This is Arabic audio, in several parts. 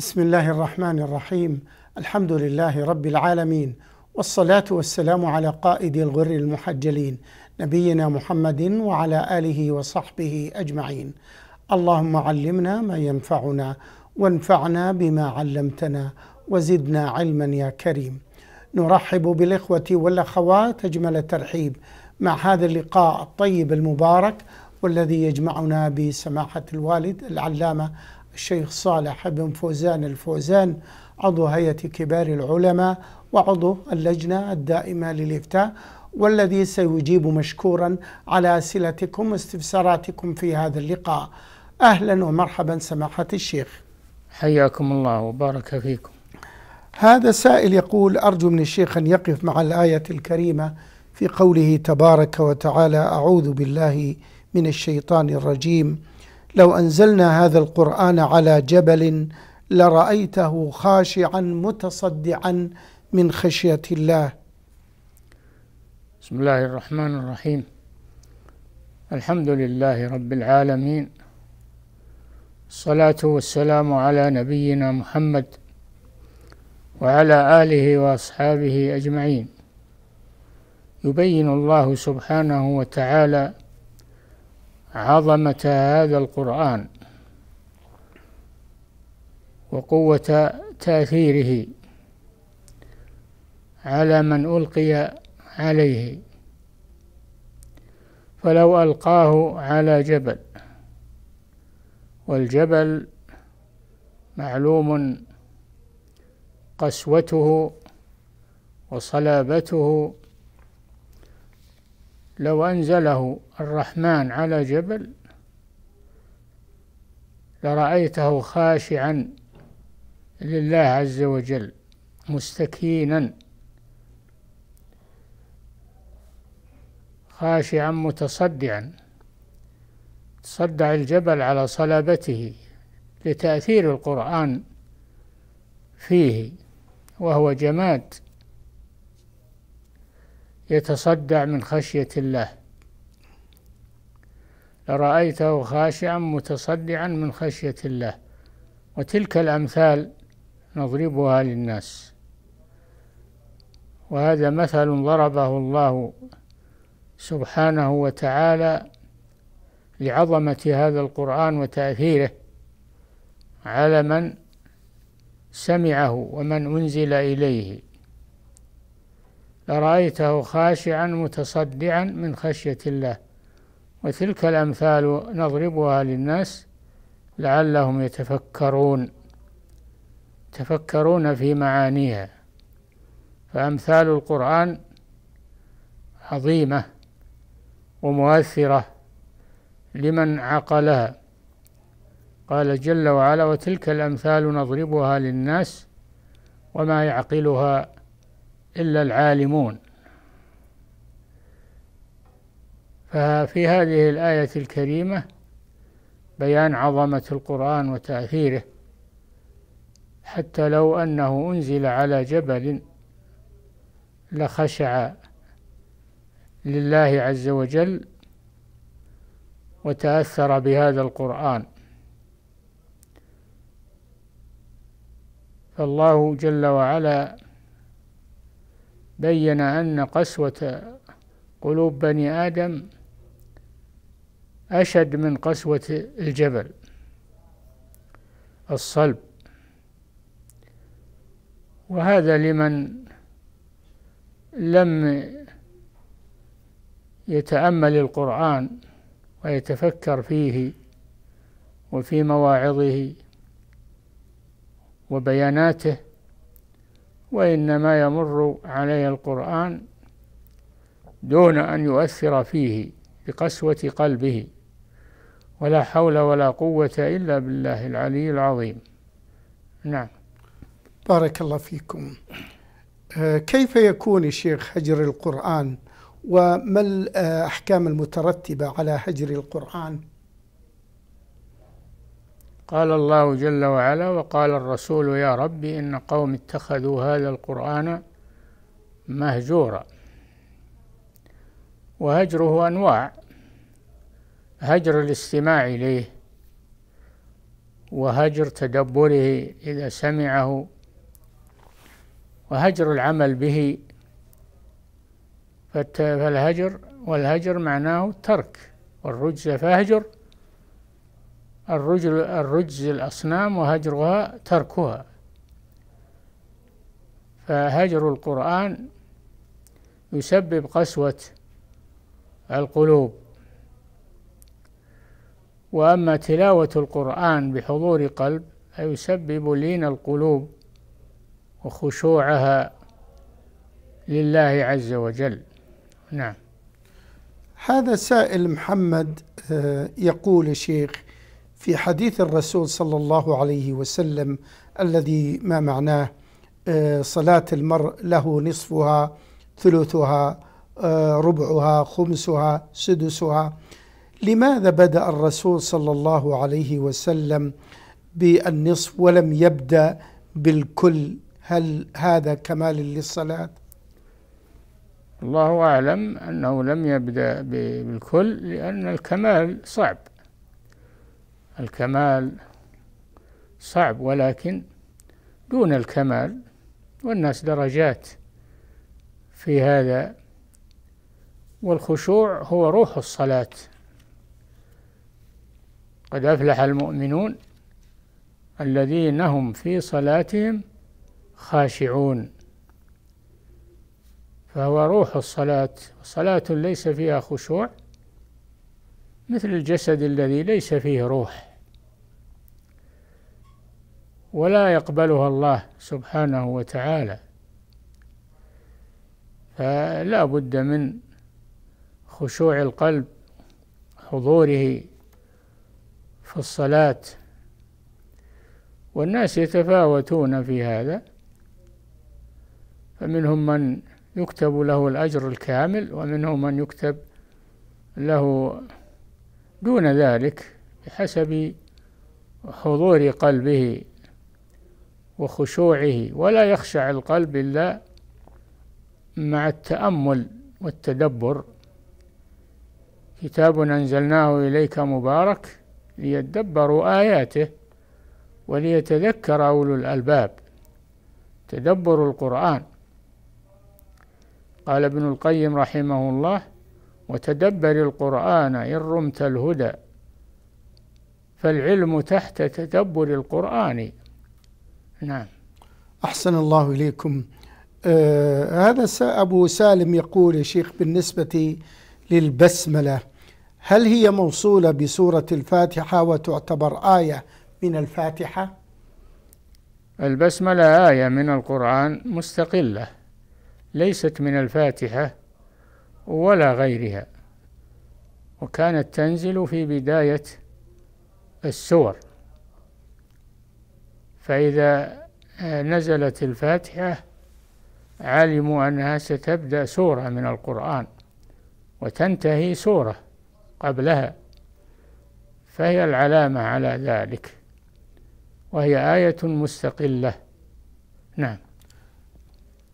بسم الله الرحمن الرحيم الحمد لله رب العالمين والصلاة والسلام على قائد الغر المحجلين نبينا محمد وعلى آله وصحبه أجمعين اللهم علمنا ما ينفعنا وانفعنا بما علمتنا وزدنا علما يا كريم نرحب بالإخوة والأخوات أجمل الترحيب مع هذا اللقاء الطيب المبارك والذي يجمعنا بسماحة الوالد العلامة الشيخ صالح بن فوزان الفوزان عضو هيئة كبار العلماء وعضو اللجنة الدائمة للإفتاء والذي سيجيب مشكورا على أسئلتكم واستفساراتكم في هذا اللقاء أهلا ومرحبا سماحة الشيخ حياكم الله وبارك فيكم هذا سائل يقول أرجو من الشيخ أن يقف مع الآية الكريمة في قوله تبارك وتعالى أعوذ بالله من الشيطان الرجيم لو أنزلنا هذا القرآن على جبل لرأيته خاشعا متصدعا من خشية الله بسم الله الرحمن الرحيم الحمد لله رب العالمين الصلاة والسلام على نبينا محمد وعلى آله وأصحابه أجمعين يبين الله سبحانه وتعالى عظمة هذا القرآن وقوة تأثيره على من ألقي عليه فلو ألقاه على جبل والجبل معلوم قسوته وصلابته لو أنزله الرحمن على جبل لرأيته خاشعا لله عز وجل مستكينا خاشعا متصدعا تصدع الجبل على صلابته لتأثير القرآن فيه وهو جماد يتصدع من خشية الله لرأيته خاشعا متصدعا من خشية الله وتلك الأمثال نضربها للناس وهذا مثل ضربه الله سبحانه وتعالى لعظمة هذا القرآن وتأثيره على من سمعه ومن أنزل إليه لرأيته خاشعا متصدعا من خشية الله وتلك الأمثال نضربها للناس لعلهم يتفكرون يتفكرون في معانيها فأمثال القرآن عظيمة ومؤثرة لمن عقلها قال جل وعلا وتلك الأمثال نضربها للناس وما يعقلها إلا العالمون ففي هذه الآية الكريمة بيان عظمة القرآن وتأثيره حتى لو أنه أنزل على جبل لخشع لله عز وجل وتأثر بهذا القرآن فالله جل وعلا بين أن قسوة قلوب بني آدم أشد من قسوة الجبل الصلب وهذا لمن لم يتأمل القرآن ويتفكر فيه وفي مواعظه وبياناته وإنما يمر عليه القرآن دون أن يؤثر فيه بقسوة قلبه ولا حول ولا قوة إلا بالله العلي العظيم نعم بارك الله فيكم آه، كيف يكون الشيخ هجر القرآن وما الأحكام آه، المترتبة على هجر القرآن قال الله جل وعلا وقال الرسول يا ربي إن قوم اتخذوا هذا القرآن مهجورا وهجره أنواع هجر الاستماع إليه وهجر تدبره إذا سمعه وهجر العمل به فالهجر والهجر معناه ترك والرجز فاهجر الرجل الرجز الأصنام وهجرها تركها فهجر القرآن يسبب قسوة القلوب وأما تلاوة القرآن بحضور قلب فيسبب لين القلوب وخشوعها لله عز وجل نعم هذا سائل محمد آه، يقول شيخ في حديث الرسول صلى الله عليه وسلم الذي ما معناه آه، صلاة المرء له نصفها ثلثها آه، ربعها خمسها سدسها لماذا بدأ الرسول صلى الله عليه وسلم بالنصف ولم يبدأ بالكل هل هذا كمال للصلاة؟ الله أعلم أنه لم يبدأ بالكل لأن الكمال صعب الكمال صعب ولكن دون الكمال والناس درجات في هذا والخشوع هو روح الصلاة قد أفلح المؤمنون الذين هم في صلاتهم خاشعون فهو روح الصلاة صلاة ليس فيها خشوع مثل الجسد الذي ليس فيه روح ولا يقبلها الله سبحانه وتعالى فلا بد من خشوع القلب حضوره في الصلاة والناس يتفاوتون في هذا فمنهم من يكتب له الأجر الكامل ومنهم من يكتب له دون ذلك بحسب حضور قلبه وخشوعه ولا يخشع القلب إلا مع التأمل والتدبر كتاب أنزلناه إليك مبارك ليدبروا آياته وليتذكر أولو الألباب تدبر القرآن قال ابن القيم رحمه الله وتدبر القرآن إن رمت الهدى فالعلم تحت تدبر القرآن نعم أحسن الله إليكم آه هذا أبو سالم يقول يا شيخ بالنسبة للبسملة هل هي موصولة بسورة الفاتحة وتعتبر آية من الفاتحة؟ البسملة آية من القرآن مستقلة ليست من الفاتحة ولا غيرها وكانت تنزل في بداية السور فإذا آه، نزلت الفاتحة علموا أنها ستبدأ سورة من القرآن وتنتهي سورة قبلها فهي العلامة على ذلك وهي آية مستقلة نعم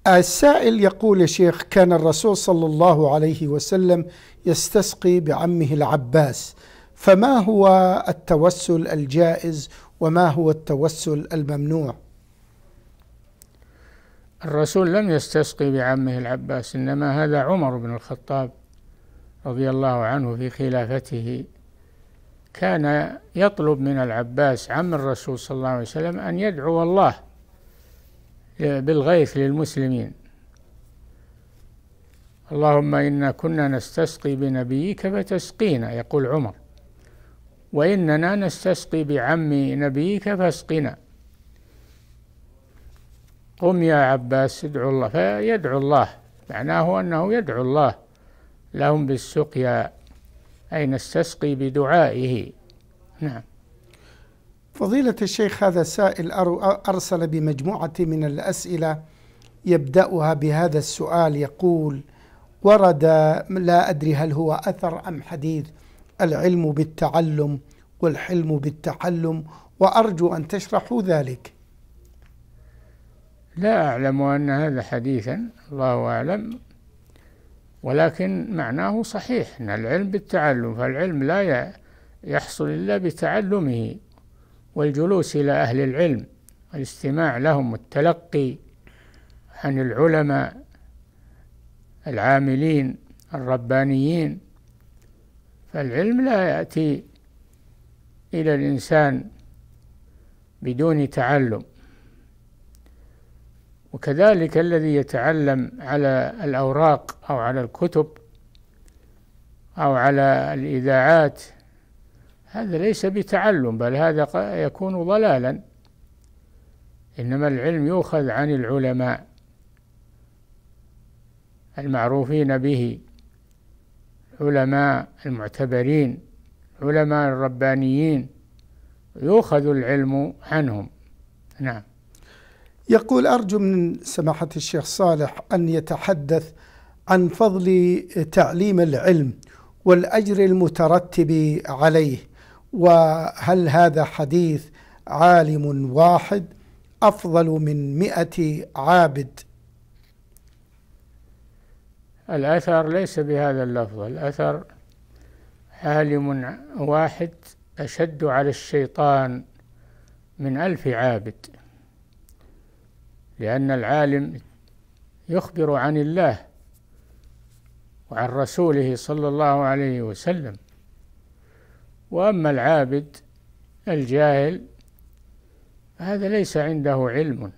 السائل يقول يا شيخ كان الرسول صلى الله عليه وسلم يستسقي بعمه العباس فما هو التوسل الجائز وما هو التوسل الممنوع الرسول لم يستسقي بعمه العباس انما هذا عمر بن الخطاب رضي الله عنه في خلافته كان يطلب من العباس عم الرسول صلى الله عليه وسلم ان يدعو الله بالغيث للمسلمين اللهم انا كنا نستسقي بنبيك فتسقينا يقول عمر وإننا نستسقي بعم نبيك فاسقنا قم يا عباس ادعو الله فيدعو الله معناه أنه يدعو الله لهم بالسقيا أي نستسقي بدعائه نعم فضيلة الشيخ هذا سائل أرسل بمجموعة من الأسئلة يبدأها بهذا السؤال يقول ورد لا أدري هل هو أثر أم حديث العلم بالتعلم والحلم بالتحلم وأرجو أن تشرحوا ذلك لا أعلم أن هذا حديثا الله أعلم ولكن معناه صحيح أن العلم بالتعلم فالعلم لا يحصل إلا بتعلمه والجلوس إلى أهل العلم الاستماع لهم والتلقي عن العلماء العاملين الربانيين فالعلم لا يأتي إلى الإنسان بدون تعلم وكذلك الذي يتعلم على الأوراق أو على الكتب أو على الإذاعات هذا ليس بتعلم بل هذا يكون ضلالا إنما العلم يؤخذ عن العلماء المعروفين به العلماء المعتبرين علماء الربانيين يؤخذ العلم عنهم نعم يقول أرجو من سماحة الشيخ صالح أن يتحدث عن فضل تعليم العلم والأجر المترتب عليه وهل هذا حديث عالم واحد أفضل من مئة عابد الأثر ليس بهذا اللفظ الأثر عالم واحد أشد على الشيطان من ألف عابد لأن العالم يخبر عن الله وعن رسوله صلى الله عليه وسلم وأما العابد الجاهل هذا ليس عنده علم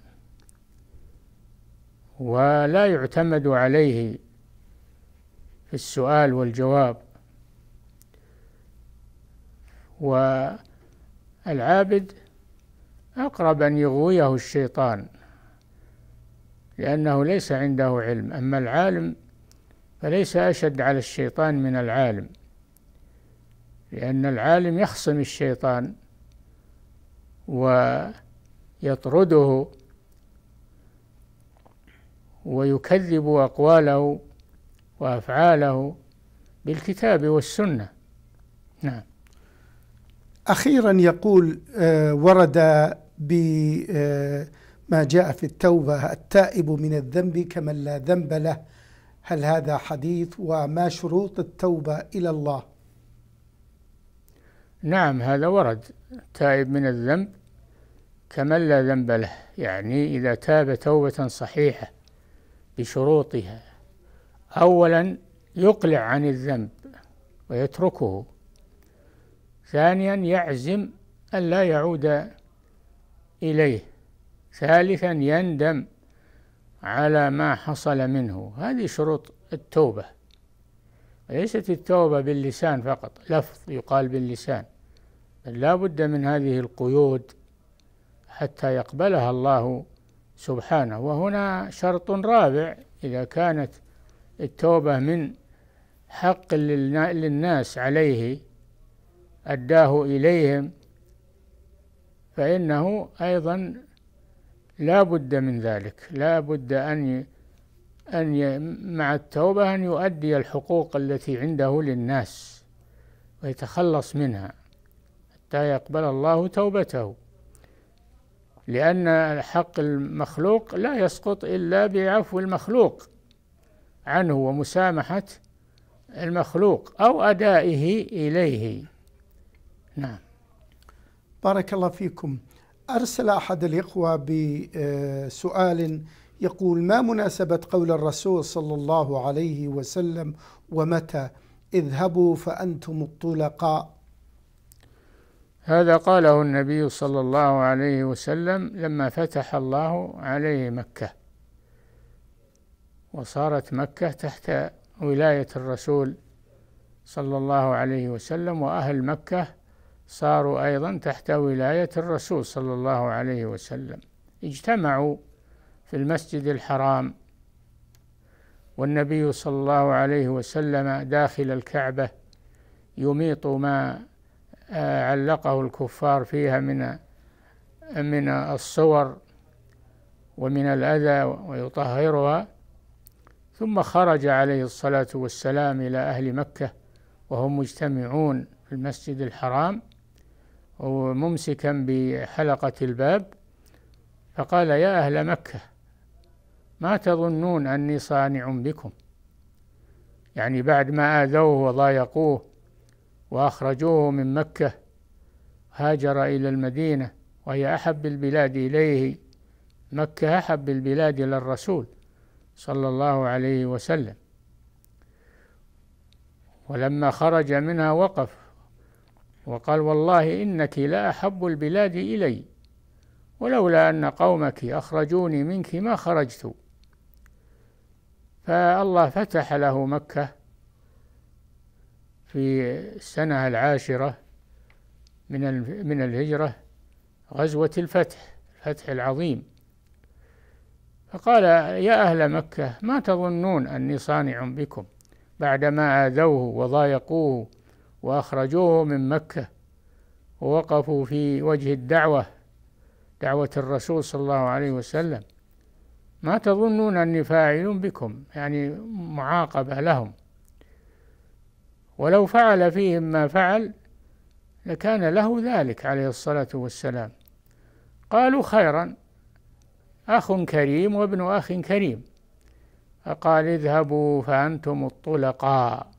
ولا يعتمد عليه في السؤال والجواب والعابد أقرب أن يغويه الشيطان لأنه ليس عنده علم أما العالم فليس أشد على الشيطان من العالم لأن العالم يخصم الشيطان ويطرده ويكذب أقواله وافعاله بالكتاب والسنه نعم اخيرا يقول آه، ورد بما آه، جاء في التوبه التائب من الذنب كمن لا ذنب له هل هذا حديث وما شروط التوبه الى الله نعم هذا ورد تائب من الذنب كمن لا ذنب له يعني اذا تاب توبه صحيحه بشروطها أولا يقلع عن الذنب ويتركه ثانيا يعزم أن لا يعود إليه ثالثا يندم على ما حصل منه هذه شروط التوبة ليست التوبة باللسان فقط لفظ يقال باللسان لا بد من هذه القيود حتى يقبلها الله سبحانه وهنا شرط رابع إذا كانت التوبة من حق للناس عليه أداه إليهم فإنه أيضا لا بد من ذلك لا بد أن أن مع التوبة أن يؤدي الحقوق التي عنده للناس ويتخلص منها حتى يقبل الله توبته لأن حق المخلوق لا يسقط إلا بعفو المخلوق عنه ومسامحة المخلوق أو أدائه إليه نعم بارك الله فيكم أرسل أحد الإخوة بسؤال يقول ما مناسبة قول الرسول صلى الله عليه وسلم ومتى اذهبوا فأنتم الطلقاء هذا قاله النبي صلى الله عليه وسلم لما فتح الله عليه مكة وصارت مكة تحت ولاية الرسول صلى الله عليه وسلم وأهل مكة صاروا أيضا تحت ولاية الرسول صلى الله عليه وسلم اجتمعوا في المسجد الحرام والنبي صلى الله عليه وسلم داخل الكعبة يميط ما آه، علقه الكفار فيها من من الصور ومن الأذى ويطهرها ثم خرج عليه الصلاة والسلام إلى أهل مكة وهم مجتمعون في المسجد الحرام وممسكا بحلقة الباب فقال يا أهل مكة ما تظنون أني صانع بكم يعني بعد ما آذوه وضايقوه وأخرجوه من مكة هاجر إلى المدينة وهي أحب البلاد إليه مكة أحب البلاد إلى الرسول صلى الله عليه وسلم ولما خرج منها وقف وقال والله إنك لا أحب البلاد إلي ولولا أن قومك أخرجوني منك ما خرجت فالله فتح له مكة في السنة العاشرة من من الهجرة غزوة الفتح الفتح العظيم فقال يا أهل مكة ما تظنون أني صانع بكم بعدما آذوه وضايقوه وأخرجوه من مكة ووقفوا في وجه الدعوة دعوة الرسول صلى الله عليه وسلم ما تظنون أني فاعل بكم يعني معاقبة لهم ولو فعل فيهم ما فعل لكان له ذلك عليه الصلاة والسلام قالوا خيرا أخ كريم وابن أخ كريم فقال اذهبوا فأنتم الطلقاء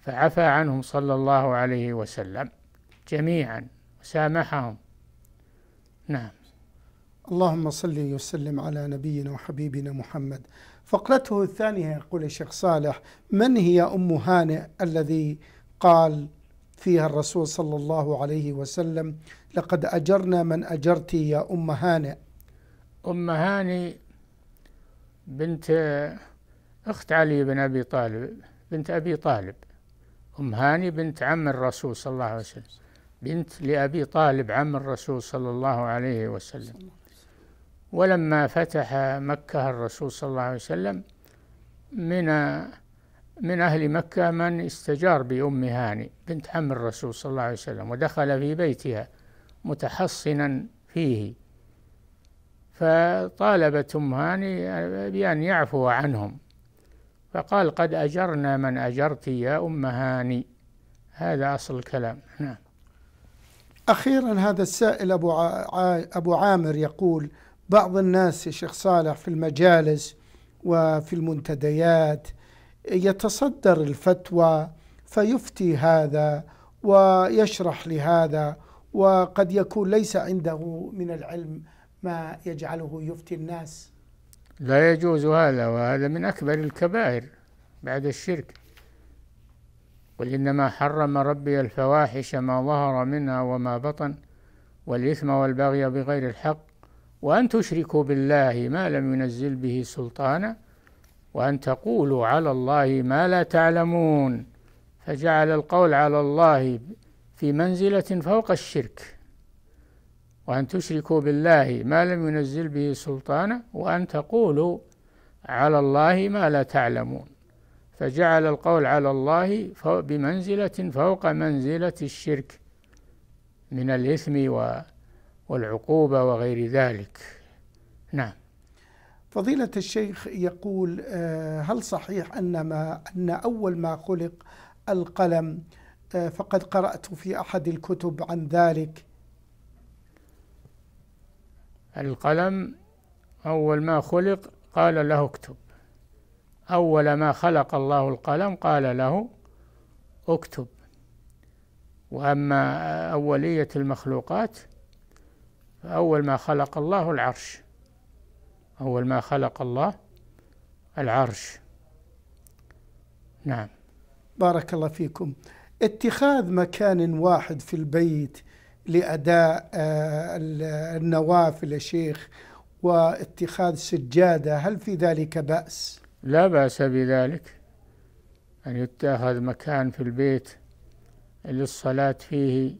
فعفى عنهم صلى الله عليه وسلم جميعا وسامحهم نعم اللهم صل وسلم على نبينا وحبيبنا محمد فقرته الثانية يقول الشيخ صالح من هي أم هانئ الذي قال فيها الرسول صلى الله عليه وسلم لقد أجرنا من أجرت يا أم هانئ أم هاني بنت أخت علي بن أبي طالب بنت أبي طالب أم هاني بنت عم الرسول صلى الله عليه وسلم بنت لأبي طالب عم الرسول صلى الله عليه وسلم ولما فتح مكة الرسول صلى الله عليه وسلم من من أهل مكة من استجار بأم هاني بنت عم الرسول صلى الله عليه وسلم ودخل في بيتها متحصنا فيه فطالبت أم هاني بأن يعفو عنهم فقال قد أجرنا من أجرت يا أم هاني هذا أصل الكلام نعم أخيرا هذا السائل أبو, أبو عامر يقول بعض الناس يا شيخ صالح في المجالس وفي المنتديات يتصدر الفتوى فيفتي هذا ويشرح لهذا وقد يكون ليس عنده من العلم ما يجعله يفتي الناس لا يجوز هذا وهذا من أكبر الكبائر بعد الشرك قل إنما حرم ربي الفواحش ما ظهر منها وما بطن والإثم والبغي بغير الحق وأن تشركوا بالله ما لم ينزل به سلطانا وأن تقولوا على الله ما لا تعلمون فجعل القول على الله في منزلة فوق الشرك وأن تشركوا بالله ما لم ينزل به سلطانا وأن تقولوا على الله ما لا تعلمون فجعل القول على الله بمنزلة فوق منزلة الشرك من الإثم والعقوبة وغير ذلك نعم فضيلة الشيخ يقول آه، هل صحيح أنما أن أول ما خلق القلم آه، فقد قرأت في أحد الكتب عن ذلك القلم أول ما خلق قال له اكتب أول ما خلق الله القلم قال له اكتب وأما أولية المخلوقات فأول ما خلق الله العرش أول ما خلق الله العرش نعم بارك الله فيكم اتخاذ مكان واحد في البيت لأداء آه، النوافل يا شيخ واتخاذ سجادة هل في ذلك بأس؟ لا بأس بذلك أن يتخذ مكان في البيت للصلاة فيه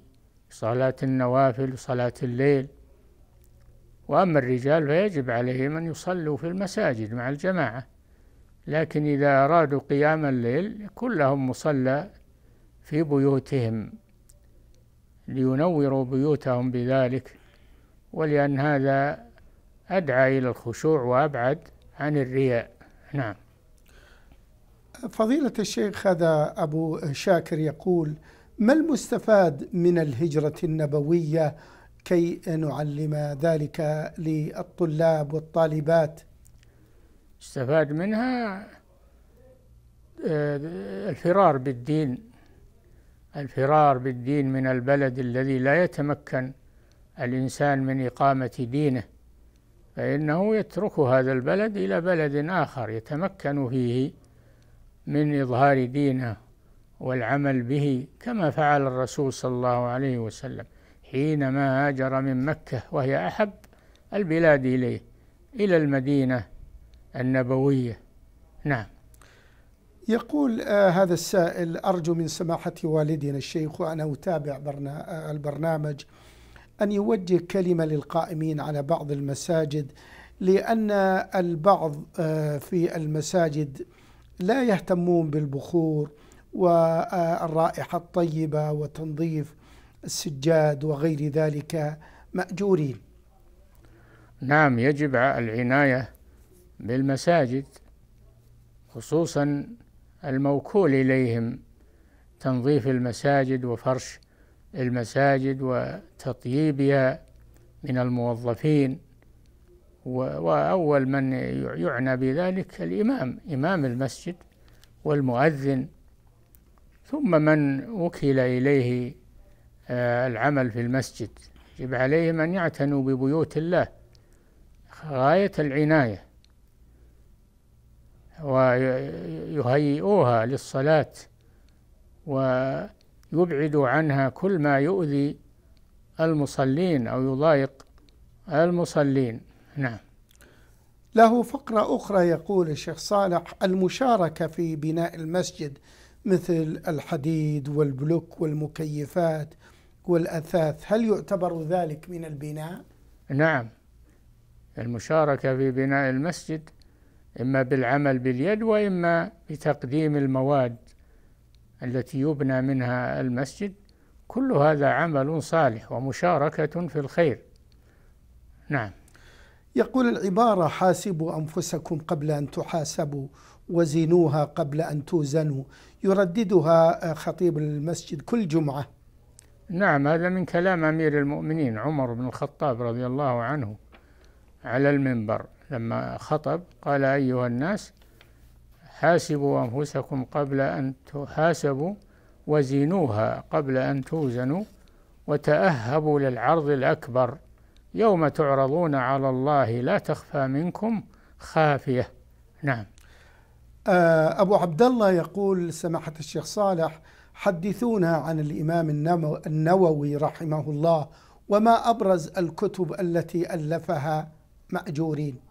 صلاة النوافل صلاة الليل وأما الرجال فيجب عليهم أن يصلوا في المساجد مع الجماعة لكن إذا أرادوا قيام الليل كلهم مصلى في بيوتهم لينوروا بيوتهم بذلك ولأن هذا أدعى إلى الخشوع وأبعد عن الرياء نعم فضيلة الشيخ هذا أبو شاكر يقول ما المستفاد من الهجرة النبوية كي نعلم ذلك للطلاب والطالبات استفاد منها آه، الفرار بالدين الفرار بالدين من البلد الذي لا يتمكن الإنسان من إقامة دينه فإنه يترك هذا البلد إلى بلد آخر يتمكن فيه من إظهار دينه والعمل به كما فعل الرسول صلى الله عليه وسلم حينما هاجر من مكة وهي أحب البلاد إليه إلى المدينة النبوية نعم يقول آه هذا السائل أرجو من سماحة والدنا الشيخ وأنا أتابع برنا آه، البرنامج أن يوجه كلمة للقائمين على بعض المساجد لأن البعض آه في المساجد لا يهتمون بالبخور والرائحة الطيبة وتنظيف السجاد وغير ذلك مأجورين نعم يجب العناية بالمساجد خصوصا الموكول إليهم تنظيف المساجد وفرش المساجد وتطييبها من الموظفين وأول من يعنى بذلك الإمام إمام المسجد والمؤذن ثم من وكل إليه آه، العمل في المسجد يجب عليهم أن يعتنوا ببيوت الله غاية العناية ويهيئوها للصلاة ويبعدوا عنها كل ما يؤذي المصلين أو يضايق المصلين نعم له فقرة أخرى يقول الشيخ صالح المشاركة في بناء المسجد مثل الحديد والبلوك والمكيفات والأثاث هل يعتبر ذلك من البناء؟ نعم المشاركة في بناء المسجد إما بالعمل باليد وإما بتقديم المواد التي يبنى منها المسجد كل هذا عمل صالح ومشاركة في الخير نعم يقول العبارة حاسبوا أنفسكم قبل أن تحاسبوا وزنوها قبل أن توزنوا يرددها آه، خطيب المسجد كل جمعة نعم هذا من كلام أمير المؤمنين عمر بن الخطاب رضي الله عنه على المنبر لما خطب قال أيها الناس حاسبوا أنفسكم قبل أن تحاسبوا وزنوها قبل أن توزنوا وتأهبوا للعرض الأكبر يوم تعرضون على الله لا تخفى منكم خافية نعم آه، أبو عبد الله يقول سماحة الشيخ صالح حدثونا عن الإمام النووي رحمه الله وما أبرز الكتب التي ألفها مأجورين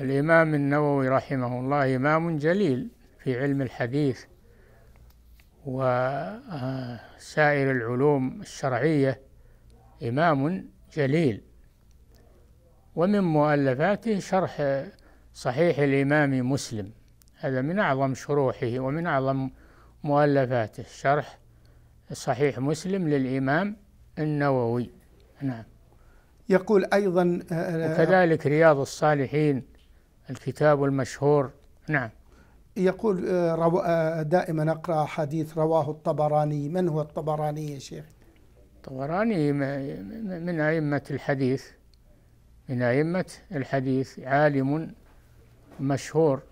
الإمام النووي رحمه الله إمام جليل في علم الحديث وسائر العلوم الشرعية إمام جليل ومن مؤلفاته شرح صحيح الإمام مسلم هذا من أعظم شروحه ومن أعظم مؤلفاته شرح صحيح مسلم للإمام النووي نعم يقول أيضا آه، آه، وكذلك رياض الصالحين الكتاب المشهور نعم يقول آه، آه، دائما أقرأ حديث رواه الطبراني من هو الطبراني يا شيخ الطبراني من أئمة الحديث من أئمة الحديث عالم مشهور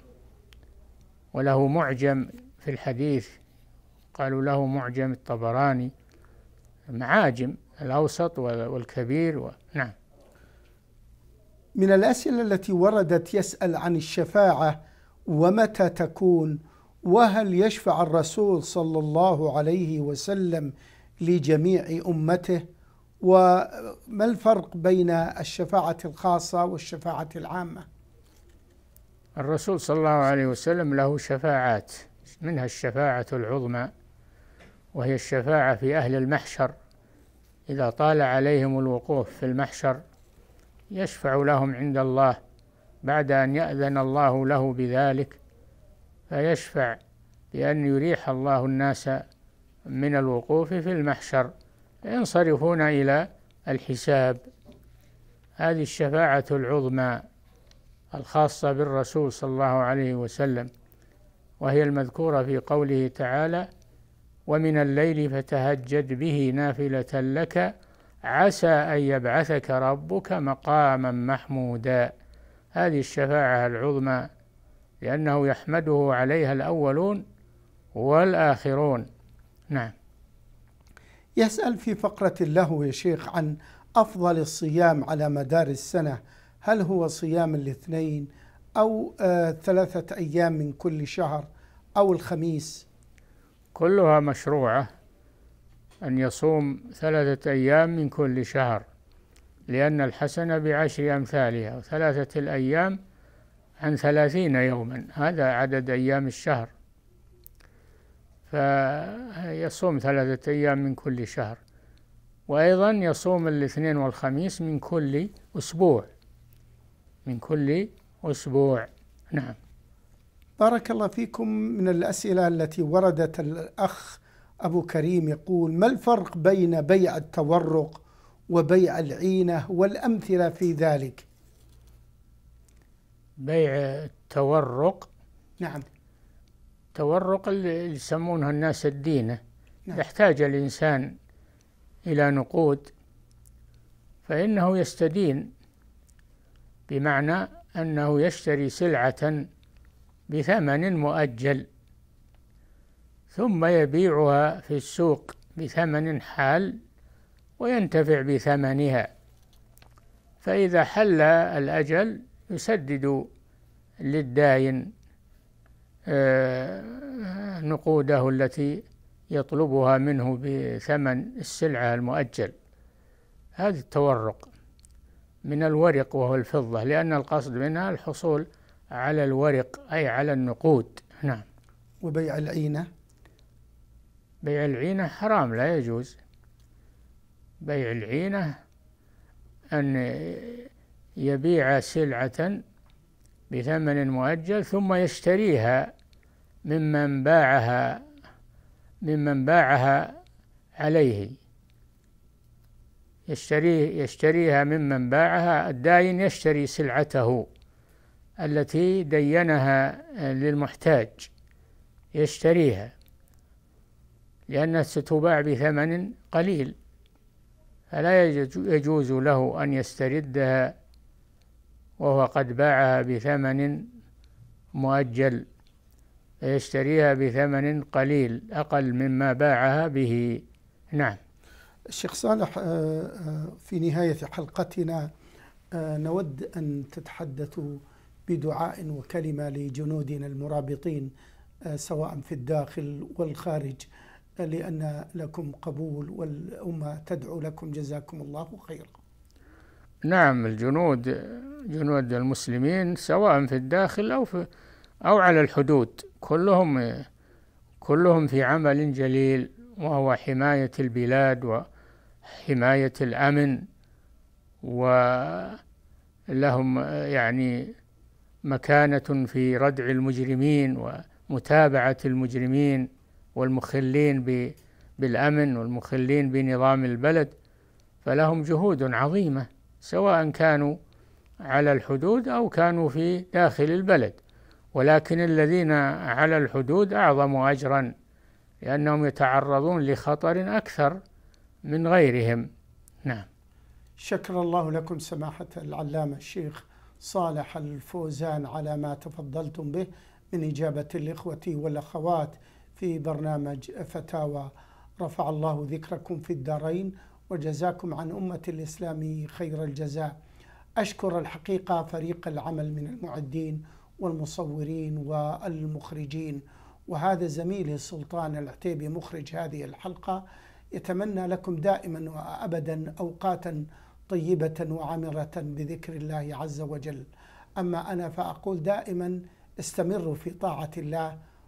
وله معجم في الحديث قالوا له معجم الطبراني معاجم الأوسط والكبير و... نعم من الأسئلة التي وردت يسأل عن الشفاعة ومتى تكون وهل يشفع الرسول صلى الله عليه وسلم لجميع أمته وما الفرق بين الشفاعة الخاصة والشفاعة العامة الرسول صلى الله عليه وسلم له شفاعات منها الشفاعة العظمى وهي الشفاعة في أهل المحشر إذا طال عليهم الوقوف في المحشر يشفع لهم عند الله بعد أن يأذن الله له بذلك فيشفع بأن يريح الله الناس من الوقوف في المحشر ينصرفون إلى الحساب هذه الشفاعة العظمى الخاصة بالرسول صلى الله عليه وسلم وهي المذكورة في قوله تعالى ومن الليل فتهجد به نافلة لك عسى أن يبعثك ربك مقاما محمودا هذه الشفاعة العظمى لأنه يحمده عليها الأولون والآخرون نعم يسأل في فقرة له يا شيخ عن أفضل الصيام على مدار السنة هل هو صيام الاثنين أو آه ثلاثة أيام من كل شهر أو الخميس كلها مشروعة أن يصوم ثلاثة أيام من كل شهر لأن الحسنة بعشر أمثالها ثلاثة الأيام عن ثلاثين يوما هذا عدد أيام الشهر فيصوم ثلاثة أيام من كل شهر وأيضا يصوم الاثنين والخميس من كل أسبوع من كل أسبوع نعم بارك الله فيكم من الأسئلة التي وردت الأخ أبو كريم يقول ما الفرق بين بيع التورق وبيع العينة والأمثلة في ذلك بيع التورق نعم التورق اللي يسمونها الناس الدينة نعم. يحتاج الإنسان إلى نقود فإنه يستدين بمعنى أنه يشتري سلعة بثمن مؤجل ثم يبيعها في السوق بثمن حال وينتفع بثمنها فإذا حل الأجل يسدد للداين آه، نقوده التي يطلبها منه بثمن السلعة المؤجل هذا التورق من الورق وهو الفضة لأن القصد منها الحصول على الورق أي على النقود نعم وبيع العينة بيع العينة حرام لا يجوز بيع العينة أن يبيع سلعة بثمن مؤجل ثم يشتريها ممن باعها ممن باعها عليه يشتريه يشتريها ممن باعها الداين يشتري سلعته التي دينها للمحتاج يشتريها لأنها ستباع بثمن قليل فلا يجوز له أن يستردها وهو قد باعها بثمن مؤجل فيشتريها بثمن قليل أقل مما باعها به نعم الشيخ صالح آه، آه، في نهاية حلقتنا آه، نود أن تتحدثوا بدعاء وكلمة لجنودنا المرابطين سواء في الداخل والخارج لأن لكم قبول والأمة تدعو لكم جزاكم الله خيرا نعم الجنود جنود المسلمين سواء في الداخل أو في أو على الحدود كلهم كلهم في عمل جليل وهو حماية البلاد وحماية الأمن ولهم يعني مكانة في ردع المجرمين ومتابعة المجرمين والمخلين بالأمن والمخلين بنظام البلد فلهم جهود عظيمة سواء كانوا على الحدود أو كانوا في داخل البلد ولكن الذين على الحدود أعظم أجرا لأنهم يتعرضون لخطر أكثر من غيرهم نعم شكر الله لكم سماحة العلامة الشيخ صالح الفوزان على ما تفضلتم به من إجابة الإخوة والأخوات في برنامج فتاوى رفع الله ذكركم في الدارين وجزاكم عن أمة الإسلام خير الجزاء أشكر الحقيقة فريق العمل من المعدين والمصورين والمخرجين وهذا زميلي سلطان العتيبي مخرج هذه الحلقة يتمنى لكم دائما وأبدا أوقاتا طيبة وعمرة بذكر الله عز وجل أما أنا فأقول دائما استمروا في طاعة الله